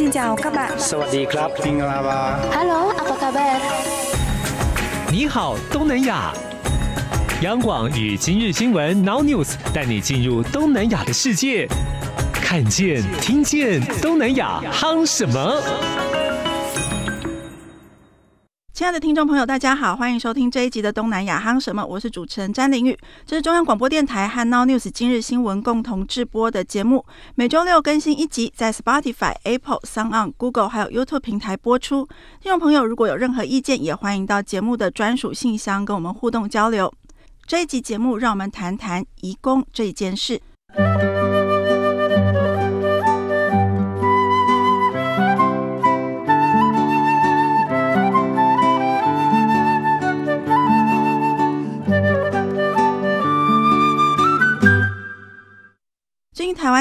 新加坡吗？Hello，apa kabar？你好，东南亚。阳光与今日新闻 Now News 带你进入东南亚的世界，看见、听见东南亚，夯什么？亲爱的听众朋友，大家好，欢迎收听这一集的《东南亚夯什么》，我是主持人詹玲玉，这是中央广播电台和 Now News 今日新闻共同制播的节目，每周六更新一集，在 Spotify、Apple、Sound、Google 还有 YouTube 平台播出。听众朋友如果有任何意见，也欢迎到节目的专属信箱跟我们互动交流。这一集节目，让我们谈谈移工这一件事。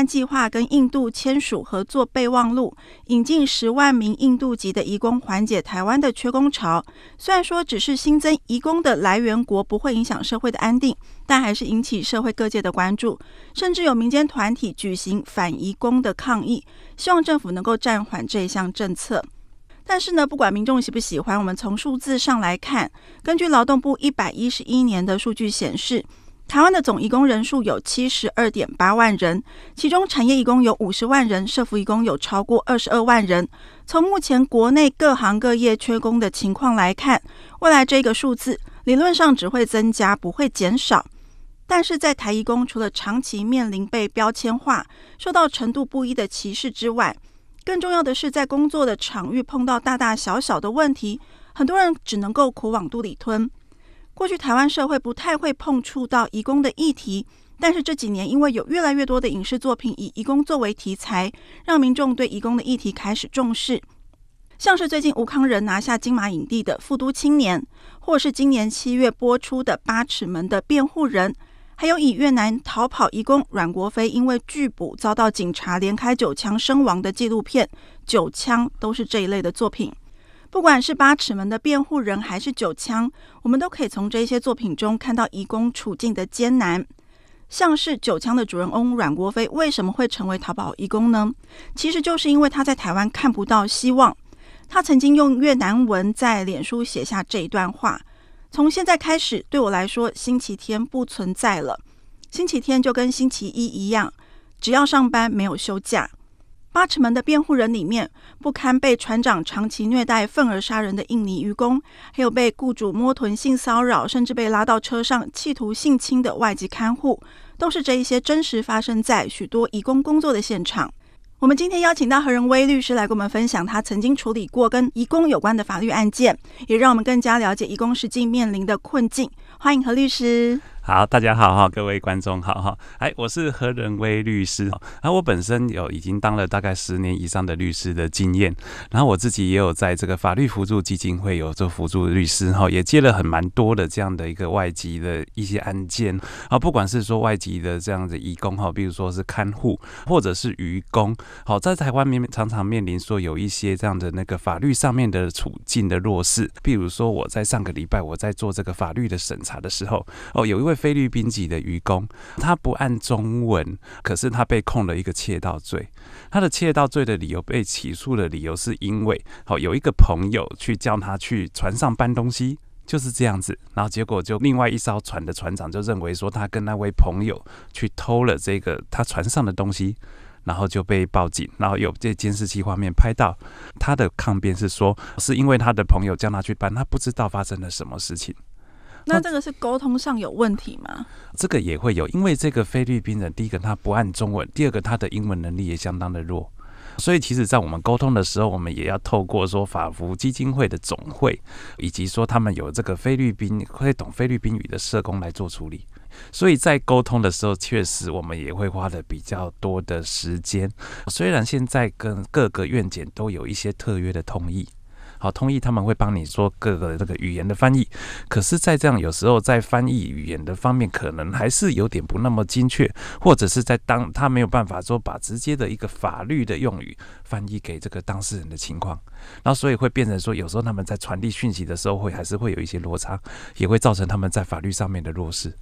计划跟印度签署合作备忘录，引进十万名印度籍的移工，缓解台湾的缺工潮。虽然说只是新增移工的来源国不会影响社会的安定，但还是引起社会各界的关注，甚至有民间团体举行反移工的抗议，希望政府能够暂缓这项政策。但是呢，不管民众喜不喜欢，我们从数字上来看，根据劳动部一百一十一年的数据显示。台湾的总移工人数有七十二点八万人，其中产业移工有五十万人，社服移工有超过二十二万人。从目前国内各行各业缺工的情况来看，未来这个数字理论上只会增加，不会减少。但是在台移工除了长期面临被标签化、受到程度不一的歧视之外，更重要的是在工作的场域碰到大大小小的问题，很多人只能够苦往肚里吞。过去台湾社会不太会碰触到移工的议题，但是这几年因为有越来越多的影视作品以移工作为题材，让民众对移工的议题开始重视。像是最近吴康仁拿下金马影帝的《复都青年》，或是今年七月播出的《八尺门的辩护人》，还有以越南逃跑移工阮国飞因为拒捕遭到警察连开九枪身亡的纪录片，《九枪》都是这一类的作品。不管是八尺门的辩护人，还是九枪，我们都可以从这些作品中看到移工处境的艰难。像是九枪的主人翁阮国飞为什么会成为淘宝移工呢？其实就是因为他在台湾看不到希望。他曾经用越南文在脸书写下这一段话：从现在开始，对我来说，星期天不存在了。星期天就跟星期一一样，只要上班，没有休假。八尺门的辩护人里面，不堪被船长长期虐待、愤而杀人的印尼渔工，还有被雇主摸臀性骚扰，甚至被拉到车上企图性侵的外籍看护，都是这一些真实发生在许多移工工作的现场。我们今天邀请到何仁威律师来跟我们分享他曾经处理过跟移工有关的法律案件，也让我们更加了解移工实际面临的困境。欢迎何律师。好，大家好哈，各位观众好哈，哎，我是何仁威律师哈，我本身有已经当了大概十年以上的律师的经验，然后我自己也有在这个法律辅助基金会有做辅助律师哈，也接了很蛮多的这样的一个外籍的一些案件啊，不管是说外籍的这样的义工哈，比如说是看护或者是愚工，好，在台湾面常常面临说有一些这样的那个法律上面的处境的弱势，比如说我在上个礼拜我在做这个法律的审查的时候，哦，有一位。菲律宾籍的渔工，他不按中文，可是他被控了一个窃盗罪。他的窃盗罪的理由被起诉的理由是因为，好有一个朋友去叫他去船上搬东西，就是这样子。然后结果就另外一艘船的船长就认为说，他跟那位朋友去偷了这个他船上的东西，然后就被报警。然后有这监视器画面拍到，他的抗辩是说，是因为他的朋友叫他去搬，他不知道发生了什么事情。那这个是沟通上有问题吗？这个也会有，因为这个菲律宾人，第一个他不按中文，第二个他的英文能力也相当的弱，所以其实，在我们沟通的时候，我们也要透过说法服基金会的总会，以及说他们有这个菲律宾会懂菲律宾语的社工来做处理，所以在沟通的时候，确实我们也会花的比较多的时间。虽然现在跟各个院检都有一些特约的同意。好，通译他们会帮你说各个这个语言的翻译，可是，在这样有时候在翻译语言的方面，可能还是有点不那么精确，或者是在当他没有办法说把直接的一个法律的用语翻译给这个当事人的情况，然后所以会变成说有时候他们在传递讯息的时候，会还是会有一些落差，也会造成他们在法律上面的弱势。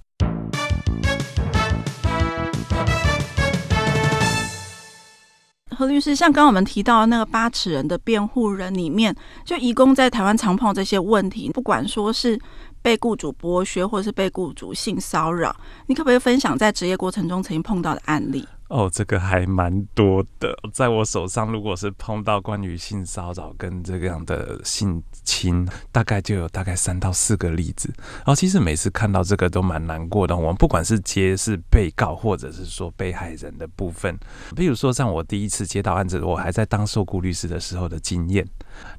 何律师，像刚刚我们提到那个八尺人的辩护人里面，就一共在台湾常碰这些问题，不管说是被雇主剥削，或者是被雇主性骚扰，你可不可以分享在职业过程中曾经碰到的案例？哦，这个还蛮多的，在我手上，如果是碰到关于性骚扰跟这样的性。亲，大概就有大概三到四个例子。然后其实每次看到这个都蛮难过的。我们不管是接是被告，或者是说被害人的部分，比如说像我第一次接到案子，我还在当受雇律师的时候的经验，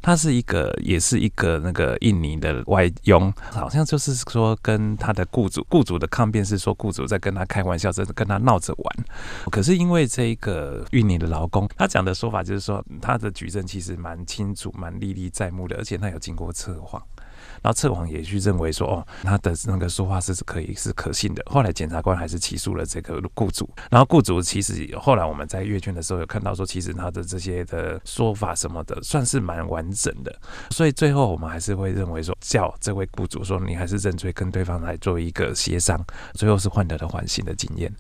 他是一个也是一个那个印尼的外佣，好像就是说跟他的雇主，雇主的抗辩是说雇主在跟他开玩笑，在跟他闹着玩。可是因为这一个印尼的劳工，他讲的说法就是说他的举证其实蛮清楚、蛮历历在目的，而且他有。经过测谎，然后测谎也去认为说，哦，他的那个说话是可以是可信的。后来检察官还是起诉了这个雇主，然后雇主其实后来我们在阅卷的时候有看到说，其实他的这些的说法什么的，算是蛮完整的。所以最后我们还是会认为说，叫这位雇主说，你还是认罪，跟对方来做一个协商，最后是换得了缓刑的经验。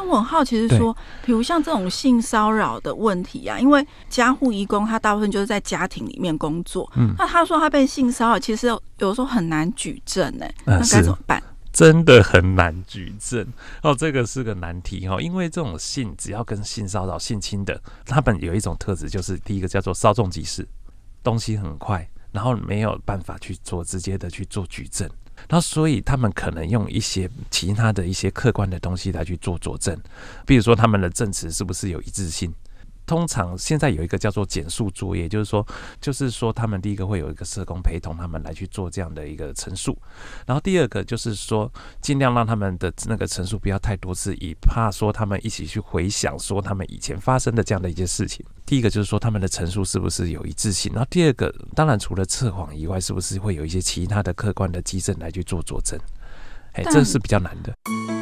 那我好奇实说，比如像这种性骚扰的问题啊，因为家护义工他大部分就是在家庭里面工作，那他说他被性骚扰，其实有时候很难举证哎，那该怎么办？真的很难举证哦，这个是个难题哦，因为这种性只要跟性骚扰、性侵的，他们有一种特质，就是第一个叫做稍纵即逝，东西很快，然后没有办法去做直接的去做举证。那所以，他们可能用一些其他的一些客观的东西来去做佐证，比如说他们的证词是不是有一致性。通常现在有一个叫做减速作业，就是说，就是说，他们第一个会有一个社工陪同他们来去做这样的一个陈述，然后第二个就是说，尽量让他们的那个陈述不要太多次，以怕说他们一起去回想说他们以前发生的这样的一些事情。第一个就是说他们的陈述是不是有一致性，然后第二个，当然除了测谎以外，是不是会有一些其他的客观的基证来去做佐证？哎，这是比较难的。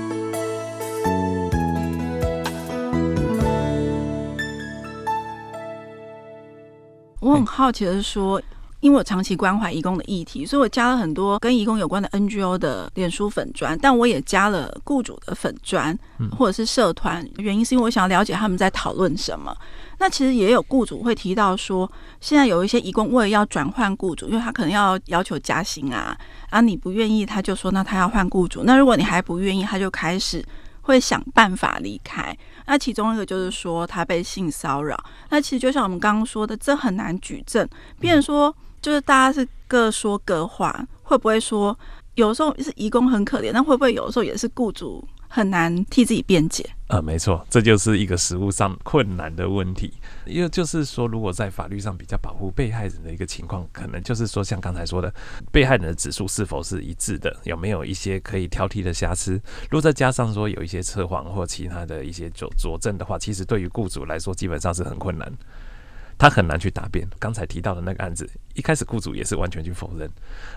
我很好奇的是说，因为我长期关怀义工的议题，所以我加了很多跟义工有关的 NGO 的脸书粉砖，但我也加了雇主的粉砖，或者是社团。原因是因为我想要了解他们在讨论什么。那其实也有雇主会提到说，现在有一些义工为了要转换雇主，因为他可能要要求加薪啊，啊，你不愿意，他就说那他要换雇主。那如果你还不愿意，他就开始。会想办法离开。那其中一个就是说他被性骚扰。那其实就像我们刚刚说的，这很难举证。别人说就是大家是各说各话，会不会说有时候是义工很可怜，那会不会有时候也是雇主？很难替自己辩解呃，没错，这就是一个实物上困难的问题。因为就是说，如果在法律上比较保护被害人的一个情况，可能就是说，像刚才说的，被害人的指数是否是一致的，有没有一些可以挑剔的瑕疵？如果再加上说有一些测谎或其他的一些佐佐证的话，其实对于雇主来说，基本上是很困难。他很难去答辩。刚才提到的那个案子，一开始雇主也是完全去否认，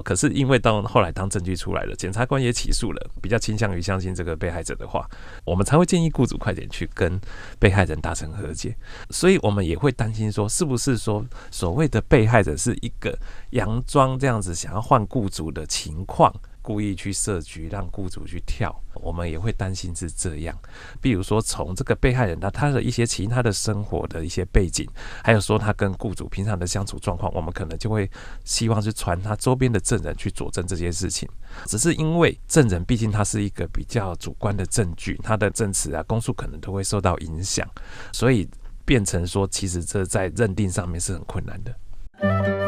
可是因为到后来当证据出来了，检察官也起诉了，比较倾向于相信这个被害者的话，我们才会建议雇主快点去跟被害人达成和解。所以我们也会担心说，是不是说所谓的被害者是一个佯装这样子想要换雇主的情况。故意去设局让雇主去跳，我们也会担心是这样。比如说，从这个被害人他他的一些其他的生活的一些背景，还有说他跟雇主平常的相处状况，我们可能就会希望是传他周边的证人去佐证这些事情。只是因为证人毕竟他是一个比较主观的证据，他的证词啊、公诉可能都会受到影响，所以变成说，其实这在认定上面是很困难的。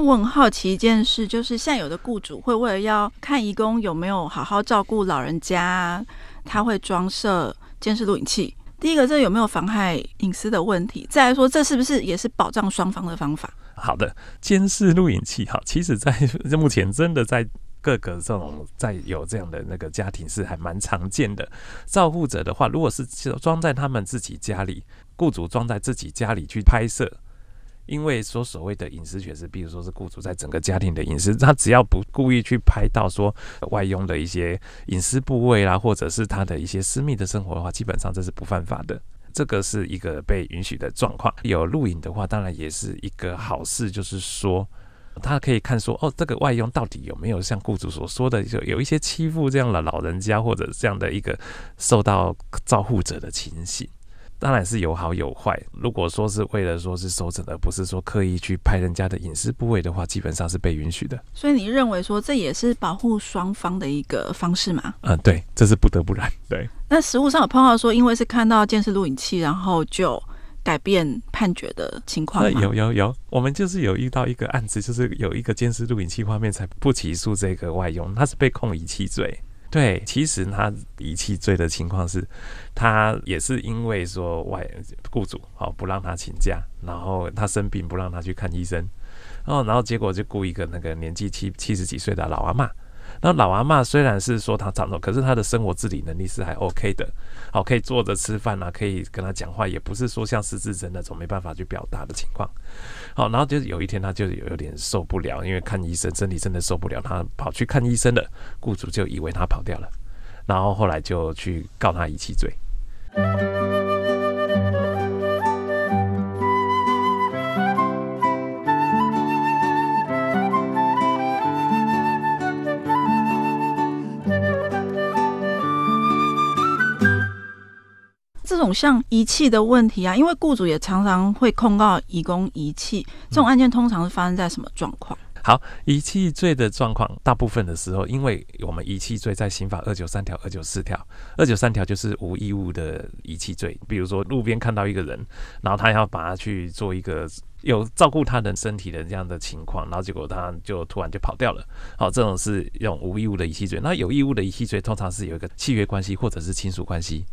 我很好奇一件事，就是现有的雇主会为了要看义工有没有好好照顾老人家，他会装设监视录影器。第一个，这有没有妨害隐私的问题？再来说，这是不是也是保障双方的方法？好的，监视录影器，哈，其实在目前真的在各个这种在有这样的那个家庭是还蛮常见的。照护者的话，如果是装在他们自己家里，雇主装在自己家里去拍摄。因为说所谓的隐私权是，比如说是雇主在整个家庭的隐私，他只要不故意去拍到说外佣的一些隐私部位啦，或者是他的一些私密的生活的话，基本上这是不犯法的。这个是一个被允许的状况。有录影的话，当然也是一个好事，就是说他可以看说哦，这个外佣到底有没有像雇主所说的，就有一些欺负这样的老人家或者这样的一个受到照护者的情形。当然是有好有坏。如果说是为了说是收整，而不是说刻意去拍人家的隐私部位的话，基本上是被允许的。所以你认为说这也是保护双方的一个方式吗？嗯，对，这是不得不然。对。那实物上有碰到说，因为是看到监视录影器，然后就改变判决的情况吗？有有有，我们就是有遇到一个案子，就是有一个监视录影器画面才不起诉这个外用，他是被控遗弃罪。对，其实他遗弃罪的情况是，他也是因为说外雇主好不让他请假，然后他生病不让他去看医生，哦，然后结果就雇一个那个年纪七七十几岁的老阿妈。那老阿妈虽然是说她长寿，可是她的生活自理能力是还 OK 的，好可以坐着吃饭啊，可以跟她讲话，也不是说像失智症那种没办法去表达的情况。好，然后就是有一天她就有有点受不了，因为看医生身体真的受不了，她跑去看医生了。雇主就以为她跑掉了，然后后来就去告她遗弃罪。像遗弃的问题啊，因为雇主也常常会控告遗工遗弃，这种案件通常是发生在什么状况？好，遗弃罪的状况，大部分的时候，因为我们遗弃罪在刑法二九三条、二九四条、二九三条就是无义务的遗弃罪，比如说路边看到一个人，然后他要把他去做一个有照顾他人身体的这样的情况，然后结果他就突然就跑掉了，好，这种是用无义务的遗弃罪。那有义务的遗弃罪，通常是有一个契约关系或者是亲属关系。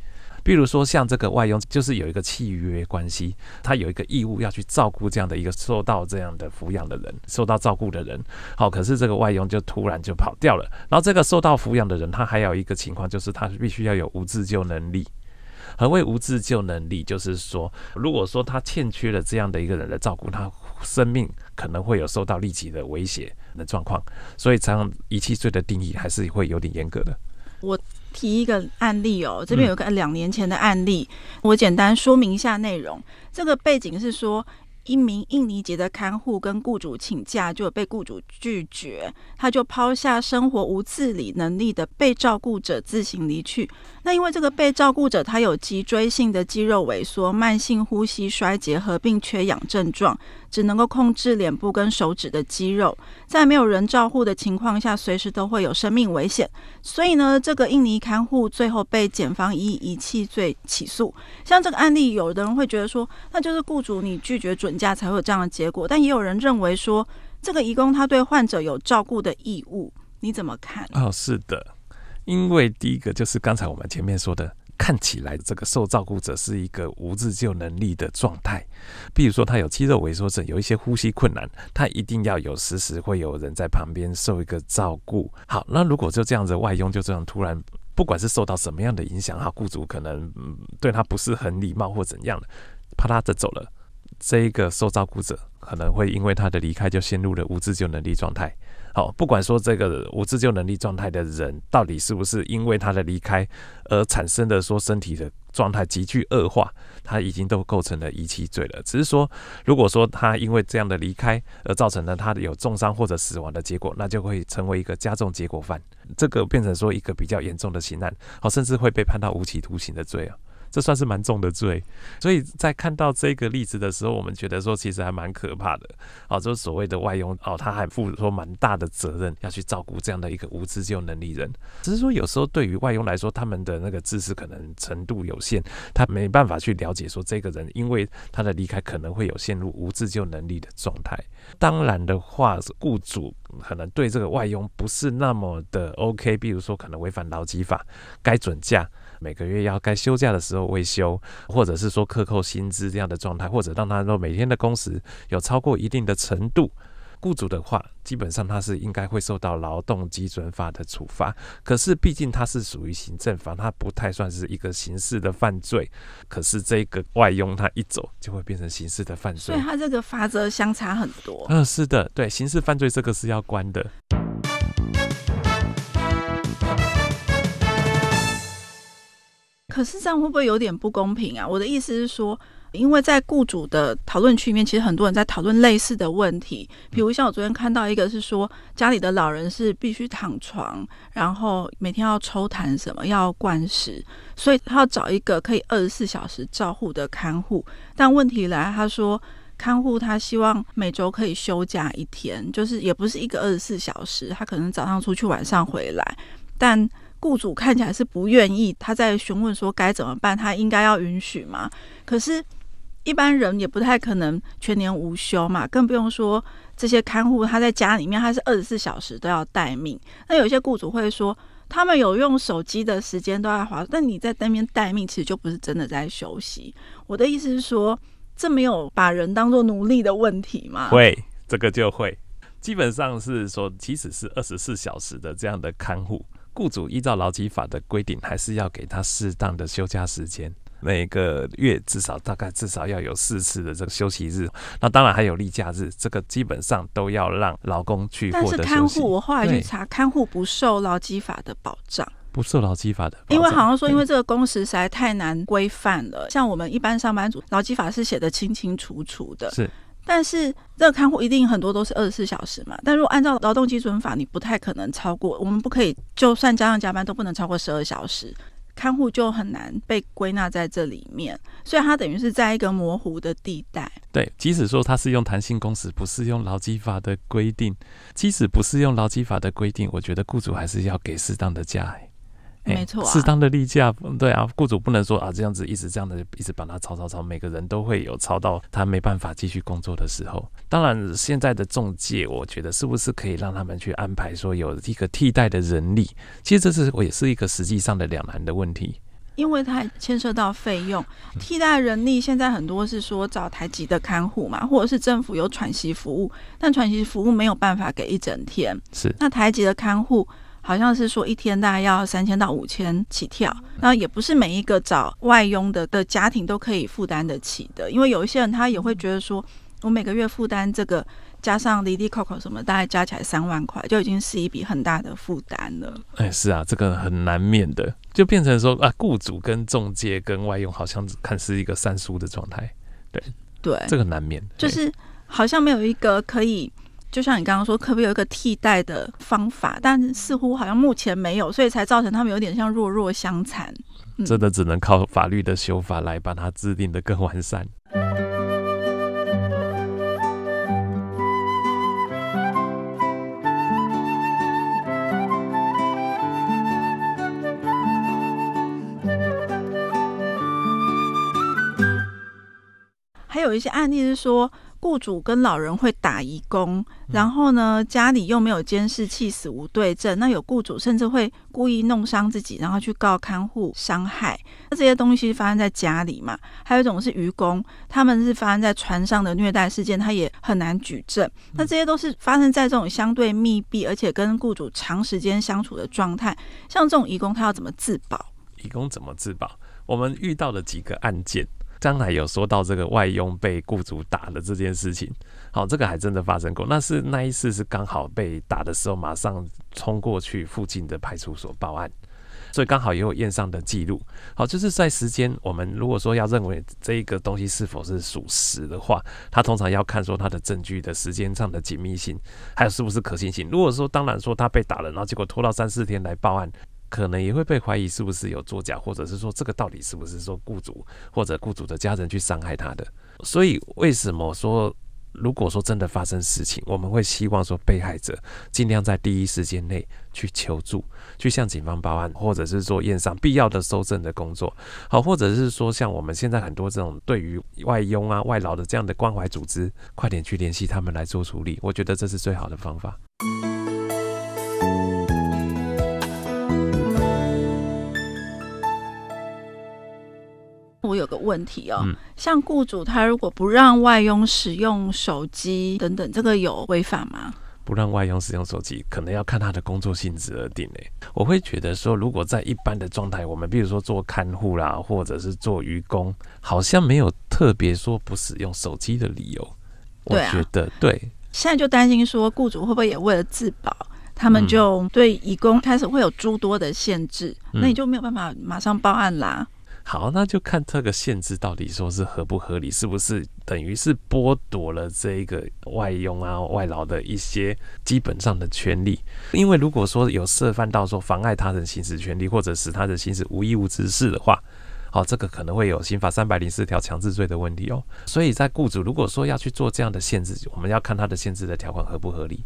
比如说，像这个外佣就是有一个契约关系，他有一个义务要去照顾这样的一个受到这样的抚养的人、受到照顾的人。好，可是这个外佣就突然就跑掉了。然后这个受到抚养的人，他还有一个情况就是他必须要有无自救能力。何谓无自救能力？就是说，如果说他欠缺了这样的一个人来照顾他，生命可能会有受到立即的威胁的状况。所以，常常遗弃罪的定义还是会有点严格的。我。提一个案例哦，这边有个两年前的案例，我简单说明一下内容。这个背景是说，一名印尼籍的看护跟雇主请假，就被雇主拒绝，他就抛下生活无自理能力的被照顾者自行离去。那因为这个被照顾者，他有脊椎性的肌肉萎缩、慢性呼吸衰竭合并缺氧症状，只能够控制脸部跟手指的肌肉，在没有人照护的情况下，随时都会有生命危险。所以呢，这个印尼看护最后被检方以遗弃罪起诉。像这个案例，有的人会觉得说，那就是雇主你拒绝准假才会有这样的结果，但也有人认为说，这个义工他对患者有照顾的义务，你怎么看？哦，是的。因为第一个就是刚才我们前面说的，看起来这个受照顾者是一个无自救能力的状态，比如说他有肌肉萎缩症，有一些呼吸困难，他一定要有时时会有人在旁边受一个照顾。好，那如果就这样子外佣就这样突然，不管是受到什么样的影响，哈，雇主可能嗯、对他不是很礼貌或怎样的，啪嗒的走了，这一个受照顾者可能会因为他的离开就陷入了无自救能力状态。好，不管说这个无自救能力状态的人，到底是不是因为他的离开而产生的说身体的状态急剧恶化，他已经都构成了遗弃罪了。只是说，如果说他因为这样的离开而造成了他有重伤或者死亡的结果，那就会成为一个加重结果犯，这个变成说一个比较严重的刑案，好，甚至会被判到无期徒刑的罪啊。这算是蛮重的罪，所以在看到这个例子的时候，我们觉得说其实还蛮可怕的。好，就是所谓的外佣哦，他还负说蛮大的责任，要去照顾这样的一个无自救能力人。只是说有时候对于外佣来说，他们的那个知识可能程度有限，他没办法去了解说这个人，因为他的离开可能会有陷入无自救能力的状态。当然的话，雇主可能对这个外佣不是那么的 OK，比如说可能违反劳基法，该准假。每个月要该休假的时候未休，或者是说克扣薪资这样的状态，或者让他说每天的工时有超过一定的程度，雇主的话基本上他是应该会受到劳动基准法的处罚。可是毕竟它是属于行政法，它不太算是一个刑事的犯罪。可是这个外佣他一走就会变成刑事的犯罪，所以他这个法则相差很多。嗯，是的，对刑事犯罪这个是要关的。可是这样会不会有点不公平啊？我的意思是说，因为在雇主的讨论区里面，其实很多人在讨论类似的问题。比如像我昨天看到一个，是说家里的老人是必须躺床，然后每天要抽痰什么，要灌食，所以他要找一个可以二十四小时照护的看护。但问题来，他说看护他希望每周可以休假一天，就是也不是一个二十四小时，他可能早上出去，晚上回来，但。雇主看起来是不愿意，他在询问说该怎么办？他应该要允许吗？可是，一般人也不太可能全年无休嘛，更不用说这些看护，他在家里面他是二十四小时都要待命。那有些雇主会说，他们有用手机的时间都在划，但你在那边待命，其实就不是真的在休息。我的意思是说，这没有把人当做奴隶的问题嘛？会，这个就会，基本上是说，即使是二十四小时的这样的看护。雇主依照劳基法的规定，还是要给他适当的休假时间，每个月至少大概至少要有四次的这个休息日。那当然还有例假日，这个基本上都要让劳工去。但是看护，我后来去查，看护不受劳基法的保障，不受劳基法的。因为好像说，因为这个工时实在太难规范了。像我们一般上班族，劳基法是写的清清楚楚的。是。但是这个看护一定很多都是二十四小时嘛？但如果按照劳动基准法，你不太可能超过，我们不可以，就算加上加班都不能超过十二小时，看护就很难被归纳在这里面，所以它等于是在一个模糊的地带。对，即使说它是用弹性工时，不是用劳基法的规定，即使不是用劳基法的规定，我觉得雇主还是要给适当的假。没错，适当的例假，对啊，雇主不能说啊，这样子一直这样的，一直帮他抄抄抄，每个人都会有抄到他没办法继续工作的时候。当然，现在的中介，我觉得是不是可以让他们去安排，说有一个替代的人力？其实这是我也是一个实际上的两难的问题，因为它牵涉到费用，替代人力现在很多是说找台籍的看护嘛，或者是政府有喘息服务，但喘息服务没有办法给一整天，是那台籍的看护。好像是说一天大概要三千到五千起跳，那也不是每一个找外佣的的家庭都可以负担得起的，因为有一些人他也会觉得说，我每个月负担这个加上离地 c o 什么，大概加起来三万块，就已经是一笔很大的负担了。哎，是啊，这个很难免的，就变成说啊，雇主跟中介跟外佣好像看似一个三输的状态。对对，这个难免，就是好像没有一个可以。就像你刚刚说，可不有一个替代的方法，但似乎好像目前没有，所以才造成他们有点像弱弱相残。真的只能靠法律的修法来把它制定的更完善。还有一些案例是说。雇主跟老人会打遗工，然后呢，家里又没有监视器，死无对证。那有雇主甚至会故意弄伤自己，然后去告看护伤害。那这些东西发生在家里嘛？还有一种是愚工，他们是发生在船上的虐待事件，他也很难举证。那这些都是发生在这种相对密闭，而且跟雇主长时间相处的状态。像这种遗工，他要怎么自保？遗工怎么自保？我们遇到了几个案件。将来有说到这个外佣被雇主打了这件事情，好，这个还真的发生过。那是那一次是刚好被打的时候，马上冲过去附近的派出所报案，所以刚好也有验上的记录。好，就是在时间，我们如果说要认为这一个东西是否是属实的话，他通常要看说他的证据的时间上的紧密性，还有是不是可信性。如果说当然说他被打了，然后结果拖到三四天来报案。可能也会被怀疑是不是有作假，或者是说这个到底是不是说雇主或者雇主的家人去伤害他的？所以为什么说，如果说真的发生事情，我们会希望说被害者尽量在第一时间内去求助，去向警方报案，或者是做验伤、必要的收证的工作。好，或者是说像我们现在很多这种对于外佣啊、外劳的这样的关怀组织，快点去联系他们来做处理，我觉得这是最好的方法。问题哦，像雇主他如果不让外佣使用手机等等，这个有违法吗？不让外佣使用手机，可能要看他的工作性质而定诶。我会觉得说，如果在一般的状态，我们比如说做看护啦，或者是做愚工，好像没有特别说不使用手机的理由。我觉得对。现在就担心说，雇主会不会也为了自保，他们就对义工开始会有诸多的限制？那你就没有办法马上报案啦。好，那就看这个限制到底说是合不合理，是不是等于是剥夺了这个外佣啊、外劳的一些基本上的权利？因为如果说有涉犯到说妨碍他人行使权利，或者使他的行使无义务之事的话，好，这个可能会有刑法三百零四条强制罪的问题哦。所以在雇主如果说要去做这样的限制，我们要看他的限制的条款合不合理。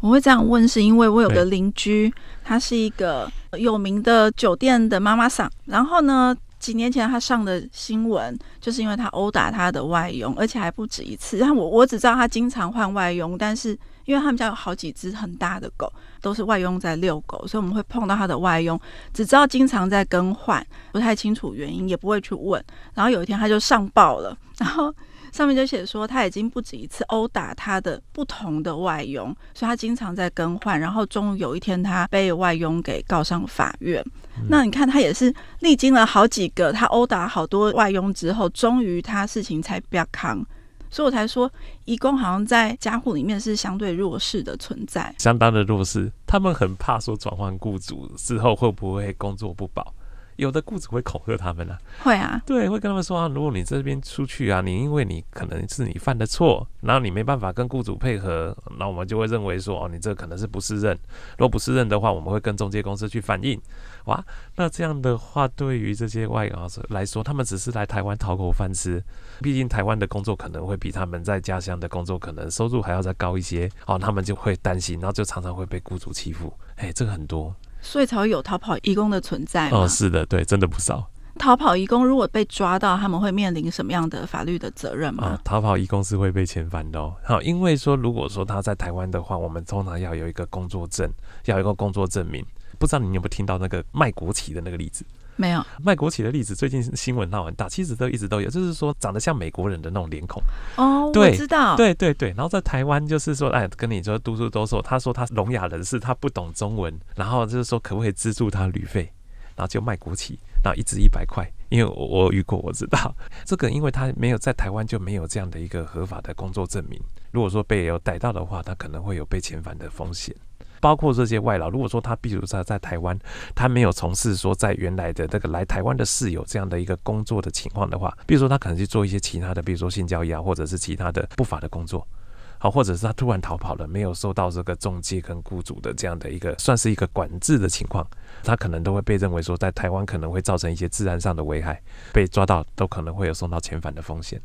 我会这样问，是因为我有个邻居，他是一个有名的酒店的妈妈桑，然后呢。几年前他上的新闻，就是因为他殴打他的外佣，而且还不止一次。然后我我只知道他经常换外佣，但是因为他们家有好几只很大的狗，都是外佣在遛狗，所以我们会碰到他的外佣，只知道经常在更换，不太清楚原因，也不会去问。然后有一天他就上报了，然后。上面就写说，他已经不止一次殴打他的不同的外佣，所以他经常在更换。然后终于有一天，他被外佣给告上法院。那你看，他也是历经了好几个，他殴打好多外佣之后，终于他事情才比较扛。所以我才说，义工好像在家户里面是相对弱势的存在，相当的弱势。他们很怕说转换雇主之后会不会工作不保。有的雇主会恐吓他们呢，会啊，对，会跟他们说啊，如果你这边出去啊，你因为你可能是你犯的错，然后你没办法跟雇主配合，那我们就会认为说哦，你这可能是不是认，若不是认的话，我们会跟中介公司去反映，哇，那这样的话，对于这些外劳来说，他们只是来台湾讨口饭吃，毕竟台湾的工作可能会比他们在家乡的工作可能收入还要再高一些，哦，他们就会担心，然后就常常会被雇主欺负，哎，这个很多。所以才会有逃跑义工的存在，哦，是的，对，真的不少。逃跑义工如果被抓到，他们会面临什么样的法律的责任吗？啊，逃跑义工是会被遣返的哦。好，因为说如果说他在台湾的话，我们通常要有一个工作证，要一个工作证明。不知道你有没有听到那个卖国旗的那个例子？没有卖国企的例子，最近新闻闹很大，其实都一直都有，就是说长得像美国人的那种脸孔。哦，我知道，对对对。然后在台湾就是说，哎，跟你说，嘟嘟都说，他说他是聋哑人士，他不懂中文，然后就是说可不可以资助他旅费，然后就卖国企，然后一支一百块，因为我我遇过，我知道 这个，因为他没有在台湾就没有这样的一个合法的工作证明，如果说被有逮到的话，他可能会有被遣返的风险。包括这些外劳，如果说他，比如说在台湾，他没有从事说在原来的这个来台湾的室友这样的一个工作的情况的话，比如说他可能去做一些其他的，比如说性交易啊，或者是其他的不法的工作，好，或者是他突然逃跑了，没有受到这个中介跟雇主的这样的一个，算是一个管制的情况，他可能都会被认为说在台湾可能会造成一些治安上的危害，被抓到都可能会有送到遣返的风险。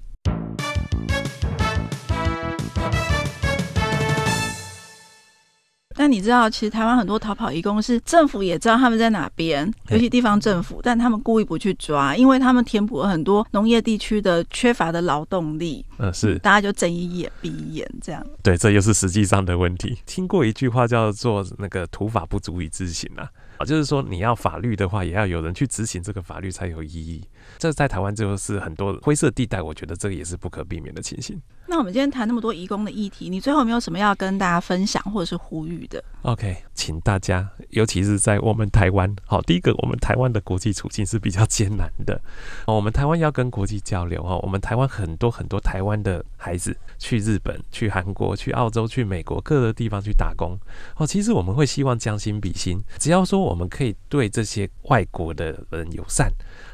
那你知道，其实台湾很多逃跑，一工是政府也知道他们在哪边，尤其地方政府，但他们故意不去抓，因为他们填补了很多农业地区的缺乏的劳动力。嗯，是，大家就睁一眼闭一眼这样。对，这又是实际上的问题。听过一句话叫做“那个土法不足以自行”啊。就是说，你要法律的话，也要有人去执行这个法律才有意义。这在台湾就是很多灰色地带，我觉得这个也是不可避免的情形。那我们今天谈那么多移工的议题，你最后有没有什么要跟大家分享或者是呼吁的？OK，请大家，尤其是在我们台湾，好，第一个，我们台湾的国际处境是比较艰难的。哦，我们台湾要跟国际交流，哈，我们台湾很多很多台湾的孩子去日本、去韩国、去澳洲、去美国各个地方去打工。哦，其实我们会希望将心比心，只要说我。我们可以对这些外国的人友善。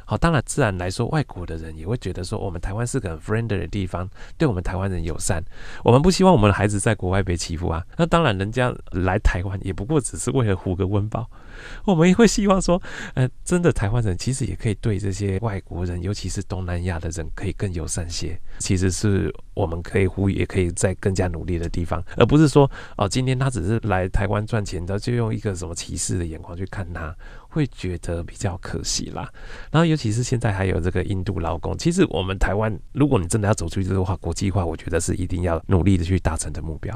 好，当然，自然来说，外国的人也会觉得说，我们台湾是个很 friendly 的地方，对我们台湾人友善。我们不希望我们的孩子在国外被欺负啊。那当然，人家来台湾也不过只是为了糊个温饱。我们也会希望说，呃，真的台湾人其实也可以对这些外国人，尤其是东南亚的人，可以更友善些。其实是我们可以呼吁，也可以在更加努力的地方，而不是说，哦，今天他只是来台湾赚钱，然后就用一个什么歧视的眼光去看他。会觉得比较可惜啦，然后尤其是现在还有这个印度劳工。其实我们台湾，如果你真的要走出去的话，国际化，我觉得是一定要努力的去达成的目标。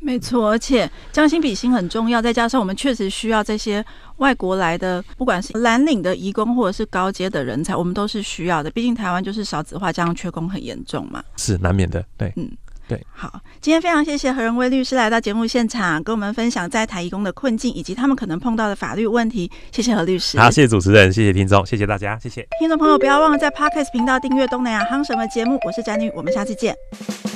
没错，而且将心比心很重要，再加上我们确实需要这些外国来的，不管是蓝领的移工或者是高阶的人才，我们都是需要的。毕竟台湾就是少子化，加上缺工很严重嘛，是难免的。对，嗯。对，好，今天非常谢谢何仁威律师来到节目现场，跟我们分享在台义工的困境以及他们可能碰到的法律问题。谢谢何律师，好，谢谢主持人，谢谢听众，谢谢大家，谢谢听众朋友，不要忘了在 Podcast 频道订阅《东南亚夯什么》节目，我是詹女，我们下期见。